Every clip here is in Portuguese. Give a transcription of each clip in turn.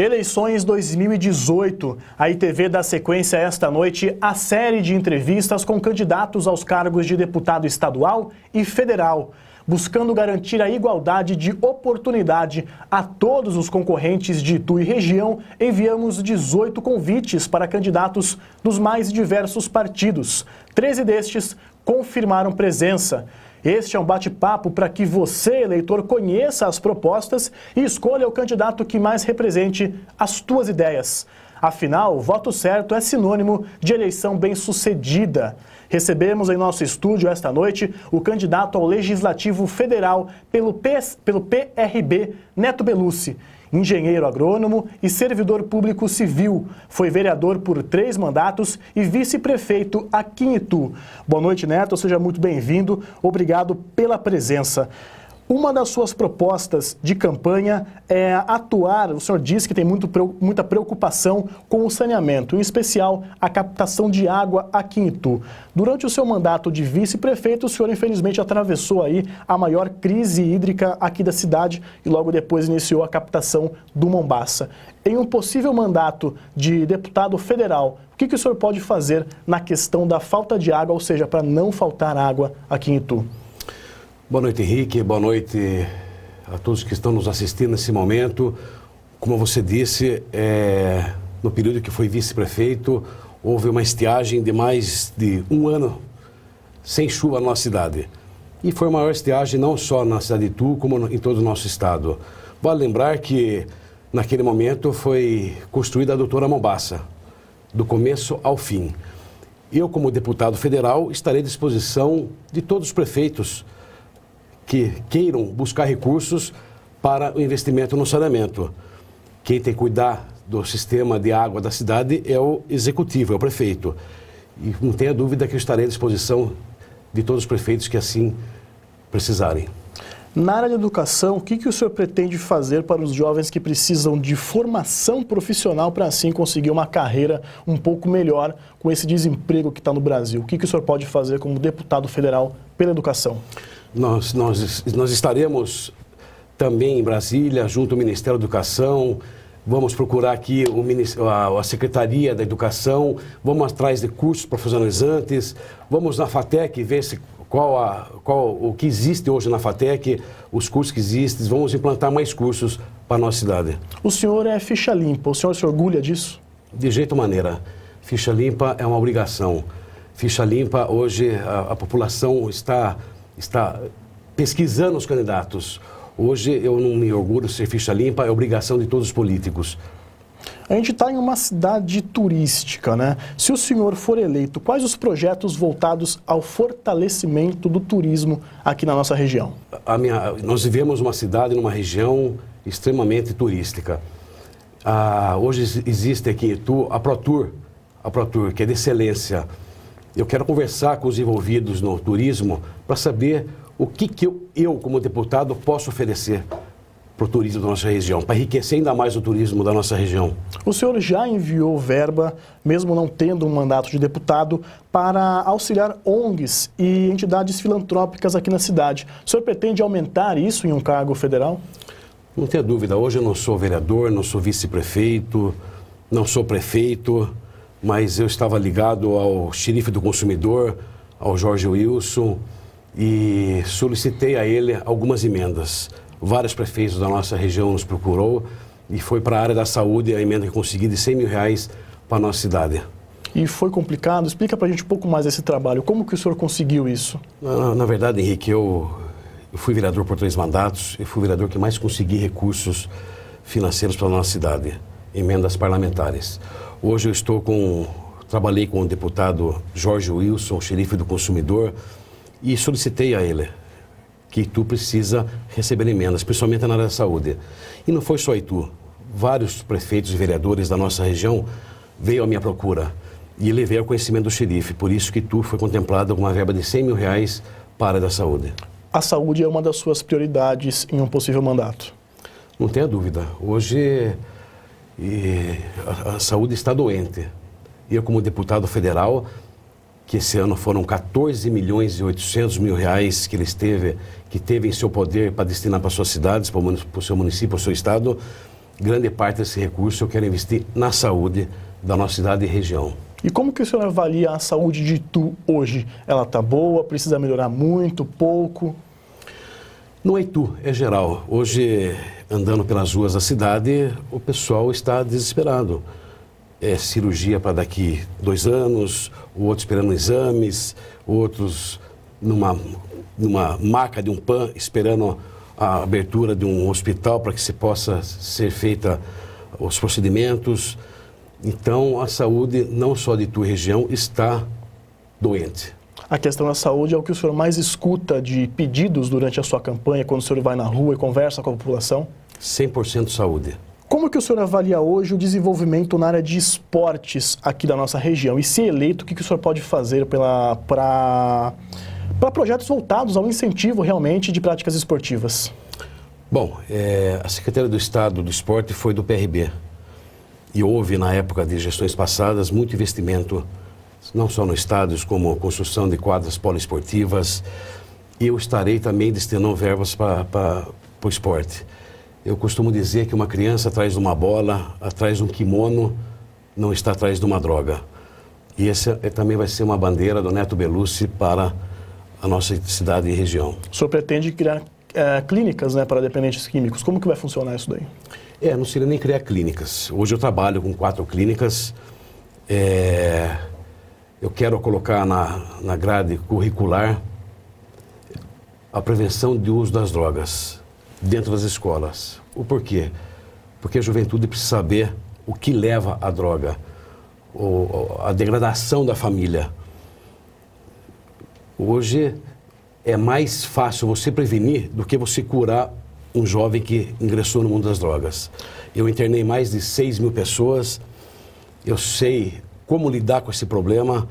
Eleições 2018. A ITV dá sequência esta noite à série de entrevistas com candidatos aos cargos de deputado estadual e federal buscando garantir a igualdade de oportunidade a todos os concorrentes de Itu e região, enviamos 18 convites para candidatos dos mais diversos partidos. 13 destes confirmaram presença. Este é um bate-papo para que você, eleitor, conheça as propostas e escolha o candidato que mais represente as suas ideias. Afinal, voto certo é sinônimo de eleição bem-sucedida. Recebemos em nosso estúdio esta noite o candidato ao Legislativo Federal pelo, PS, pelo PRB, Neto Belucci. Engenheiro agrônomo e servidor público civil. Foi vereador por três mandatos e vice-prefeito aqui em Itu. Boa noite, Neto. Seja muito bem-vindo. Obrigado pela presença. Uma das suas propostas de campanha é atuar, o senhor diz que tem muito, muita preocupação com o saneamento, em especial a captação de água aqui em Itu. Durante o seu mandato de vice-prefeito, o senhor infelizmente atravessou aí a maior crise hídrica aqui da cidade e logo depois iniciou a captação do Mombaça. Em um possível mandato de deputado federal, o que, que o senhor pode fazer na questão da falta de água, ou seja, para não faltar água aqui em Itu? Boa noite, Henrique. Boa noite a todos que estão nos assistindo nesse momento. Como você disse, é, no período que foi vice-prefeito, houve uma estiagem de mais de um ano sem chuva na nossa cidade. E foi a maior estiagem não só na cidade de Tu, como em todo o nosso estado. Vale lembrar que, naquele momento, foi construída a doutora Mombaça, do começo ao fim. Eu, como deputado federal, estarei à disposição de todos os prefeitos que queiram buscar recursos para o investimento no saneamento. Quem tem que cuidar do sistema de água da cidade é o executivo, é o prefeito. E não tenha dúvida que eu estarei à disposição de todos os prefeitos que assim precisarem. Na área de educação, o que, que o senhor pretende fazer para os jovens que precisam de formação profissional para assim conseguir uma carreira um pouco melhor com esse desemprego que está no Brasil? O que, que o senhor pode fazer como deputado federal pela educação? nós, nós, nós estaremos também em Brasília, junto ao Ministério da Educação, vamos procurar aqui o, a, a Secretaria da Educação, vamos atrás de cursos profissionalizantes, vamos na FATEC ver se qual, a, qual o que existe hoje na FATEC, os cursos que existem, vamos implantar mais cursos para a nossa cidade. O senhor é ficha limpa, o senhor se orgulha disso? De jeito maneira. Ficha limpa é uma obrigação. Ficha limpa, hoje a, a população está está pesquisando os candidatos. Hoje eu não me orgulho de ser ficha limpa, é obrigação de todos os políticos. A gente está em uma cidade turística, né? Se o senhor for eleito, quais os projetos voltados ao fortalecimento do turismo aqui na nossa região? A minha, nós vivemos uma cidade numa região extremamente turística. Ah, hoje existe aqui em Itu a ProTour, a ProTour, que é de excelência. Eu quero conversar com os envolvidos no turismo para saber o que, que eu, eu, como deputado, posso oferecer para o turismo da nossa região, para enriquecer ainda mais o turismo da nossa região. O senhor já enviou verba, mesmo não tendo um mandato de deputado, para auxiliar ONGs e entidades filantrópicas aqui na cidade. O senhor pretende aumentar isso em um cargo federal? Não tenha dúvida, hoje eu não sou vereador, não sou vice-prefeito, não sou prefeito, mas eu estava ligado ao xerife do consumidor, ao Jorge Wilson, e solicitei a ele algumas emendas. Vários prefeitos da nossa região nos procurou e foi para a área da saúde a emenda que consegui de 100 mil reais para a nossa cidade. E foi complicado? Explica para a gente um pouco mais esse trabalho. Como que o senhor conseguiu isso? Na, na verdade, Henrique, eu, eu, fui vereador por três mandatos e fui o vereador que mais consegui recursos financeiros para a nossa cidade, emendas parlamentares. Hoje eu estou com... Trabalhei com o deputado Jorge Wilson, xerife do consumidor, e solicitei a ele que Itu precisa receber emendas, principalmente na área da saúde. E não foi só Itu. Vários prefeitos e vereadores da nossa região veio à minha procura e levei ao conhecimento do xerife. Por isso que Itu foi contemplado com uma verba de 100 mil reais para a da saúde. A saúde é uma das suas prioridades em um possível mandato? Não tenha dúvida. Hoje a, a saúde está doente. Eu, como deputado federal, que esse ano foram 14 milhões e 800 mil reais que ele teve, que teve em seu poder para destinar para suas cidades, para o seu município, para o seu estado, grande parte desse recurso eu quero investir na saúde da nossa cidade e região. E como que o senhor avalia a saúde de Itu hoje? Ela está boa, precisa melhorar muito, pouco? Não é Itu, é geral. Hoje, andando pelas ruas da cidade, o pessoal está desesperado é, cirurgia para daqui dois anos, o outro esperando exames, outros numa, numa maca de um PAN esperando a abertura de um hospital para que se possa ser feita os procedimentos. Então, a saúde, não só de tua região, está doente. A questão da saúde é o que o senhor mais escuta de pedidos durante a sua campanha, quando o senhor vai na rua e conversa com a população? 100% saúde. Como que o senhor avalia hoje o desenvolvimento na área de esportes aqui da nossa região? E se eleito, o que, que o senhor pode fazer para projetos voltados ao incentivo realmente de práticas esportivas? Bom, é, a Secretaria do Estado do Esporte foi do PRB. E houve, na época de gestões passadas, muito investimento, não só nos estados, como construção de quadras poliesportivas. E eu estarei também destinando verbas para o esporte. Eu costumo dizer que uma criança atrás de uma bola, atrás de um kimono, não está atrás de uma droga. E essa é, é, também vai ser uma bandeira do Neto Belucci para a nossa cidade e região. O senhor pretende criar é, clínicas né, para dependentes químicos. Como que vai funcionar isso daí? É, não seria nem criar clínicas. Hoje eu trabalho com quatro clínicas. É, eu quero colocar na, na grade curricular a prevenção de uso das drogas dentro das escolas. O porquê? Porque a juventude precisa saber o que leva à droga, o, a degradação da família. Hoje é mais fácil você prevenir do que você curar um jovem que ingressou no mundo das drogas. Eu internei mais de 6 mil pessoas, eu sei como lidar com esse problema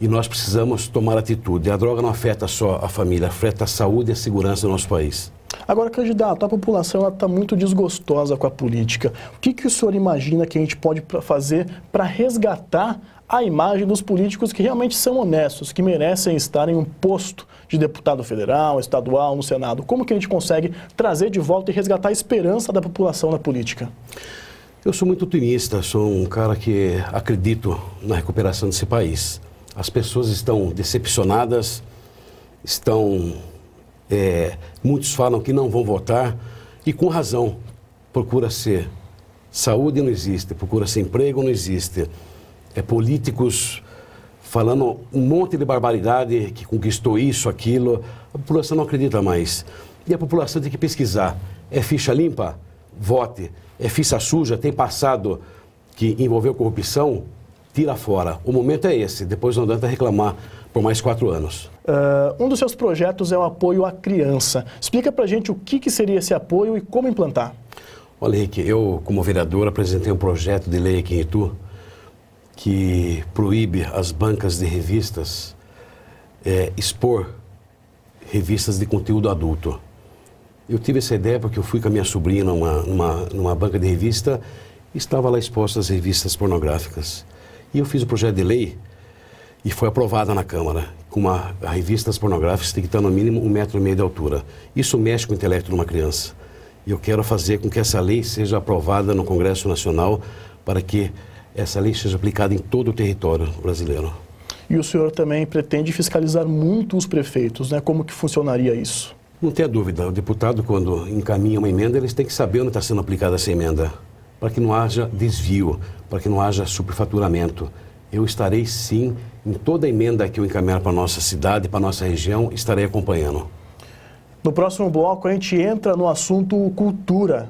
e nós precisamos tomar atitude. A droga não afeta só a família, afeta a saúde e a segurança do nosso país. Agora, candidato, a população está muito desgostosa com a política. O que, que o senhor imagina que a gente pode fazer para resgatar a imagem dos políticos que realmente são honestos, que merecem estar em um posto de deputado federal, estadual, no Senado? Como que a gente consegue trazer de volta e resgatar a esperança da população na política? Eu sou muito otimista, sou um cara que acredito na recuperação desse país. As pessoas estão decepcionadas, estão é, muitos falam que não vão votar e com razão. Procura ser saúde não existe, procura ser emprego não existe. É políticos falando um monte de barbaridade que conquistou isso, aquilo. A população não acredita mais. E a população tem que pesquisar. É ficha limpa? Vote. É ficha suja? Tem passado que envolveu corrupção? Tira fora. O momento é esse. Depois não adianta reclamar por mais quatro anos. Uh, um dos seus projetos é o apoio à criança. Explica para a gente o que, que seria esse apoio e como implantar. Olha, Henrique, eu, como vereador, apresentei um projeto de lei aqui em Itu que proíbe as bancas de revistas é, expor revistas de conteúdo adulto. Eu tive essa ideia porque eu fui com a minha sobrinha numa, numa, numa banca de revista e estava lá exposta as revistas pornográficas. E eu fiz o projeto de lei e foi aprovada na Câmara, com uma revistas pornográficas tem que estar no mínimo um metro e meio de altura. Isso mexe com o intelecto de uma criança. E eu quero fazer com que essa lei seja aprovada no Congresso Nacional para que essa lei seja aplicada em todo o território brasileiro. E o senhor também pretende fiscalizar muito os prefeitos, né? Como que funcionaria isso? Não tenha dúvida, o deputado quando encaminha uma emenda, eles têm que saber onde está sendo aplicada essa emenda, para que não haja desvio, para que não haja superfaturamento eu estarei sim em toda a emenda que eu encaminhar para a nossa cidade, para a nossa região, estarei acompanhando. No próximo bloco, a gente entra no assunto cultura.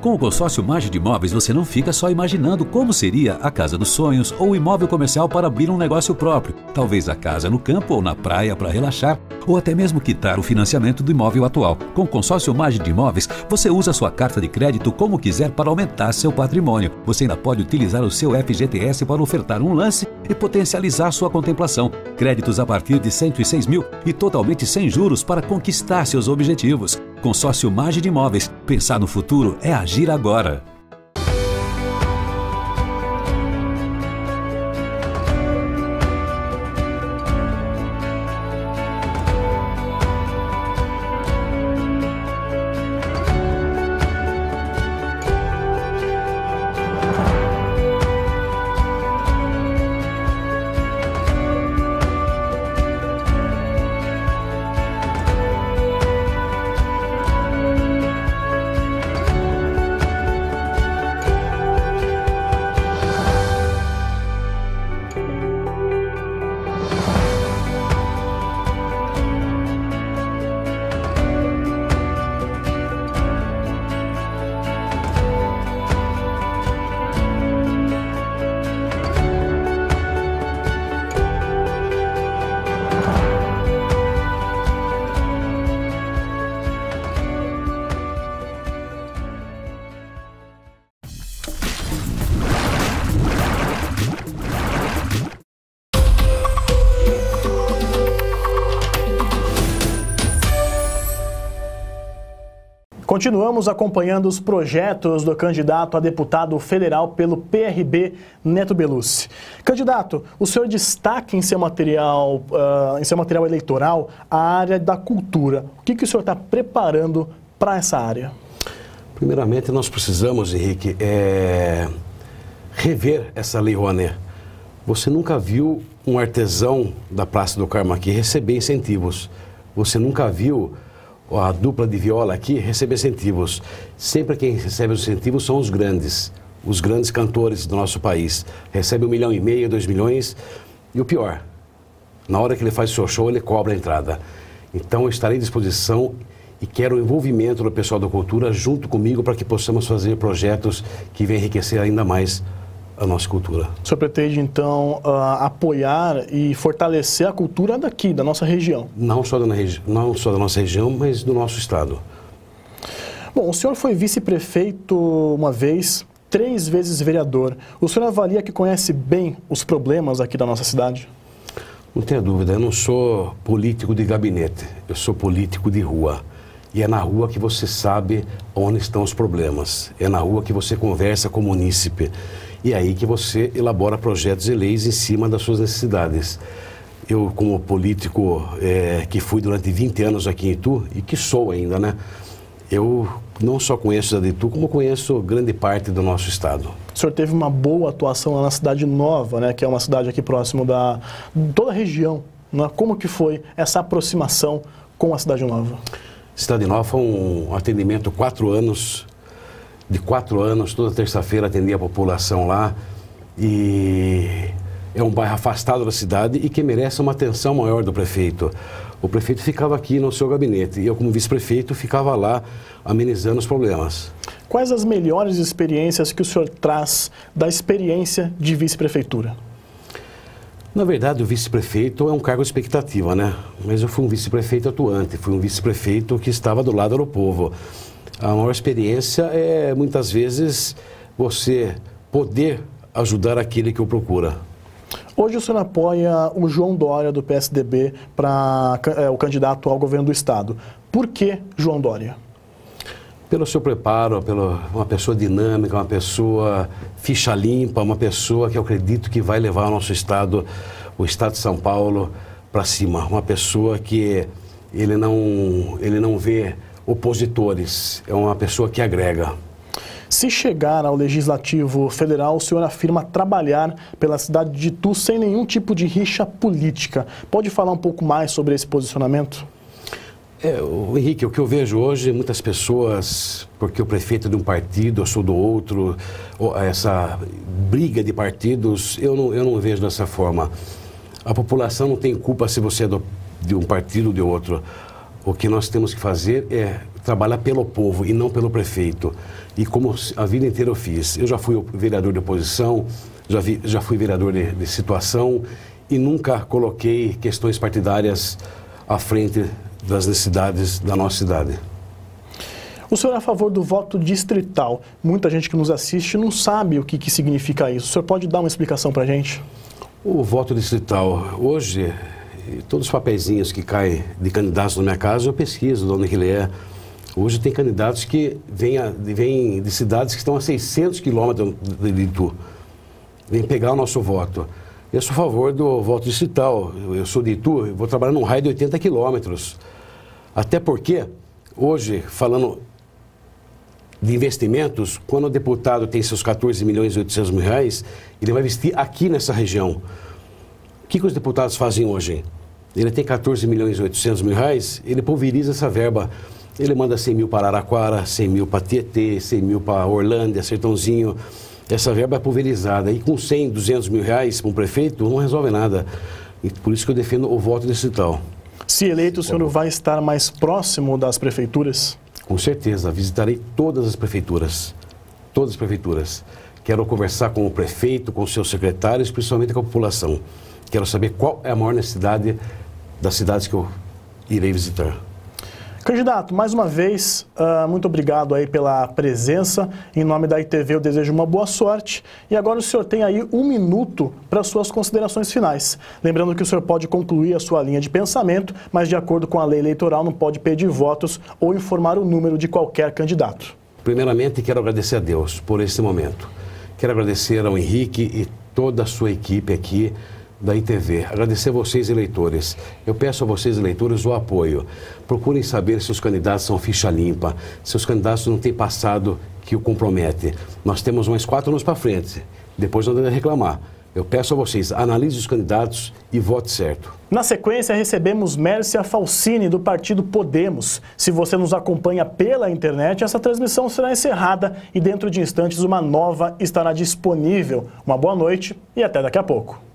Com o consórcio Margem de Imóveis, você não fica só imaginando como seria a casa dos sonhos ou o imóvel comercial para abrir um negócio próprio, talvez a casa no campo ou na praia para relaxar, ou até mesmo quitar o financiamento do imóvel atual. Com o consórcio Margem de Imóveis, você usa sua carta de crédito como quiser para aumentar seu patrimônio. Você ainda pode utilizar o seu FGTS para ofertar um lance e potencializar sua contemplação. Créditos a partir de 106 mil e totalmente sem juros para conquistar seus objetivos. Consórcio Mage de Imóveis. Pensar no futuro é agir agora. Continuamos acompanhando os projetos do candidato a deputado federal pelo PRB, Neto Belucci. Candidato, o senhor destaca em seu material, uh, em seu material eleitoral a área da cultura. O que, que o senhor está preparando para essa área? Primeiramente, nós precisamos, Henrique, é... rever essa lei Rouanet. Você nunca viu um artesão da Praça do Carmo aqui receber incentivos. Você nunca viu a dupla de viola aqui recebe incentivos. Sempre quem recebe os incentivos são os grandes, os grandes cantores do nosso país. Recebe um milhão e meio, dois milhões. E o pior, na hora que ele faz o seu show, ele cobra a entrada. Então eu estarei à disposição e quero o envolvimento do pessoal da cultura junto comigo para que possamos fazer projetos que venham enriquecer ainda mais a nossa cultura. O senhor pretende, então, uh, apoiar e fortalecer a cultura daqui, da nossa região? Não só da, não só da nossa região, mas do nosso estado. Bom, o senhor foi vice-prefeito uma vez, três vezes vereador. O senhor avalia que conhece bem os problemas aqui da nossa cidade? Não tenha dúvida, eu não sou político de gabinete, eu sou político de rua. E é na rua que você sabe onde estão os problemas. É na rua que você conversa com o munícipe. E é aí que você elabora projetos e leis em cima das suas necessidades. Eu, como político é, que fui durante 20 anos aqui em Itu, e que sou ainda, né? Eu não só conheço a de Itu, como conheço grande parte do nosso estado. O senhor teve uma boa atuação lá na Cidade Nova, né? Que é uma cidade aqui próximo da... toda a região, né? Como que foi essa aproximação com a Cidade Nova? Cidade Nova foi um atendimento quatro anos de quatro anos, toda terça-feira atendia a população lá. E é um bairro afastado da cidade e que merece uma atenção maior do prefeito. O prefeito ficava aqui no seu gabinete e eu, como vice-prefeito, ficava lá amenizando os problemas. Quais as melhores experiências que o senhor traz da experiência de vice-prefeitura? Na verdade, o vice-prefeito é um cargo expectativa, né? Mas eu fui um vice-prefeito atuante, fui um vice-prefeito que estava do lado do povo. A maior experiência é, muitas vezes, você poder ajudar aquele que o procura. Hoje o senhor apoia o João Dória do PSDB para é, o candidato ao governo do Estado. Por que João Dória? Pelo seu preparo, pela uma pessoa dinâmica, uma pessoa ficha limpa, uma pessoa que eu acredito que vai levar o nosso Estado, o Estado de São Paulo, para cima. Uma pessoa que ele não, ele não vê opositores, é uma pessoa que agrega. Se chegar ao Legislativo Federal, o senhor afirma trabalhar pela cidade de Itu sem nenhum tipo de rixa política. Pode falar um pouco mais sobre esse posicionamento? É, Henrique, o que eu vejo hoje, muitas pessoas, porque o prefeito é de um partido, eu sou do outro, essa briga de partidos, eu não, eu não vejo dessa forma. A população não tem culpa se você é do, de um partido ou de outro. O que nós temos que fazer é trabalhar pelo povo e não pelo prefeito. E como a vida inteira eu fiz. Eu já fui vereador de oposição, já, vi, já fui vereador de, de situação e nunca coloquei questões partidárias à frente das necessidades da nossa cidade. O senhor é a favor do voto distrital. Muita gente que nos assiste não sabe o que, que significa isso. O senhor pode dar uma explicação para a gente? O voto distrital, hoje, todos os papeizinhos que caem de candidatos na minha casa, eu pesquiso de onde ele é. Hoje tem candidatos que vêm, a, vêm de cidades que estão a 600 quilômetros de Itu. Vêm pegar o nosso voto. Eu sou a favor do voto digital. Eu sou de Itu, vou trabalhar num raio de 80 quilômetros. Até porque, hoje, falando de investimentos, quando o deputado tem seus 14 milhões e 800 mil reais, ele vai investir aqui nessa região. O que, que os deputados fazem hoje? ele tem 14 milhões e 800 mil reais, ele pulveriza essa verba. Ele manda 100 mil para Araraquara, 100 mil para Tietê, 100 mil para Orlândia, Sertãozinho. Essa verba é pulverizada. E com 100, 200 mil reais para um prefeito, não resolve nada. E por isso que eu defendo o voto tal. Se eleito, o senhor vai estar mais próximo das prefeituras? Com certeza. Visitarei todas as prefeituras. Todas as prefeituras. Quero conversar com o prefeito, com seus secretários, principalmente com a população. Quero saber qual é a maior necessidade das cidades que eu irei visitar. Candidato, mais uma vez, uh, muito obrigado aí pela presença. Em nome da ITV, eu desejo uma boa sorte. E agora o senhor tem aí um minuto para suas considerações finais. Lembrando que o senhor pode concluir a sua linha de pensamento, mas de acordo com a lei eleitoral não pode pedir votos ou informar o número de qualquer candidato. Primeiramente, quero agradecer a Deus por esse momento. Quero agradecer ao Henrique e toda a sua equipe aqui da ITV. Agradecer a vocês, eleitores. Eu peço a vocês, eleitores, o apoio. Procurem saber se os candidatos são ficha limpa, se os candidatos não têm passado que o compromete. Nós temos mais quatro anos para frente. Depois não devem reclamar. Eu peço a vocês, analise os candidatos e vote certo. Na sequência, recebemos Mércia Falcini do partido Podemos. Se você nos acompanha pela internet, essa transmissão será encerrada e dentro de instantes uma nova estará disponível. Uma boa noite e até daqui a pouco.